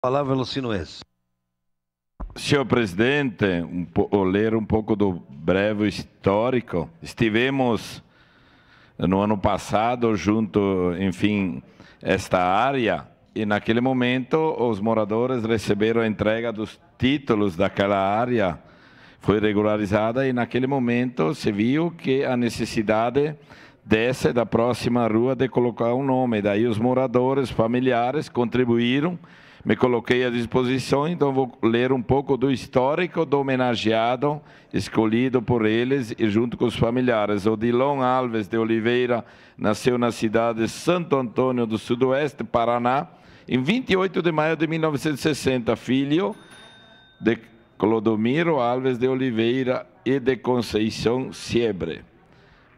palavra, Lucino Reis. Senhor presidente, um, vou ler um pouco do breve histórico. Estivemos eh, no ano passado junto, enfim, esta área e naquele momento os moradores receberam a entrega dos títulos daquela área, foi regularizada e naquele momento se viu que a necessidade dessa da próxima rua de colocar um nome. Daí os moradores, familiares contribuíram me coloquei à disposição, então vou ler um pouco do histórico do homenageado escolhido por eles e junto com os familiares. Odilon Alves de Oliveira nasceu na cidade de Santo Antônio do Sudoeste, Paraná, em 28 de maio de 1960, filho de Clodomiro Alves de Oliveira e de Conceição Siebre.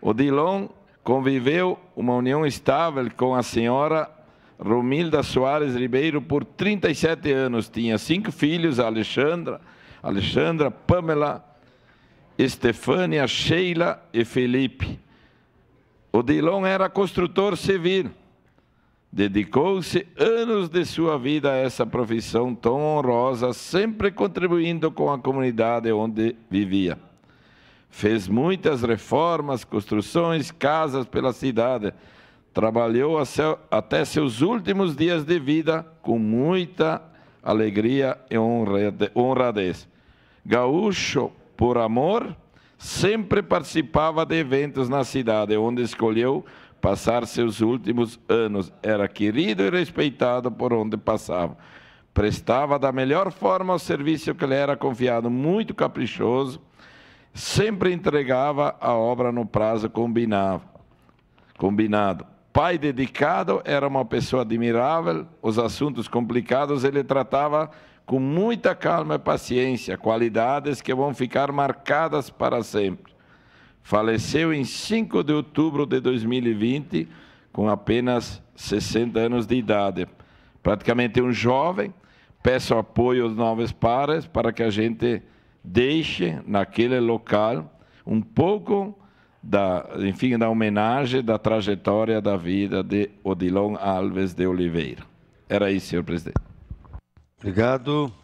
Odilon conviveu uma união estável com a senhora Romilda Soares Ribeiro por 37 anos. Tinha cinco filhos, Alexandra, Alexandra, Pamela, Estefânia, Sheila e Felipe. Odilon era construtor civil. Dedicou-se anos de sua vida a essa profissão tão honrosa, sempre contribuindo com a comunidade onde vivia. Fez muitas reformas, construções, casas pela cidade trabalhou até seus últimos dias de vida com muita alegria e honradez. Gaúcho, por amor, sempre participava de eventos na cidade, onde escolheu passar seus últimos anos. Era querido e respeitado por onde passava. Prestava da melhor forma o serviço que lhe era confiado, muito caprichoso, sempre entregava a obra no prazo combinado. combinado. Pai dedicado, era uma pessoa admirável, os assuntos complicados ele tratava com muita calma e paciência, qualidades que vão ficar marcadas para sempre. Faleceu em 5 de outubro de 2020, com apenas 60 anos de idade. Praticamente um jovem. Peço apoio aos novos pares para que a gente deixe naquele local um pouco da, enfim, da homenagem da trajetória da vida de Odilon Alves de Oliveira. Era isso, senhor presidente. Obrigado.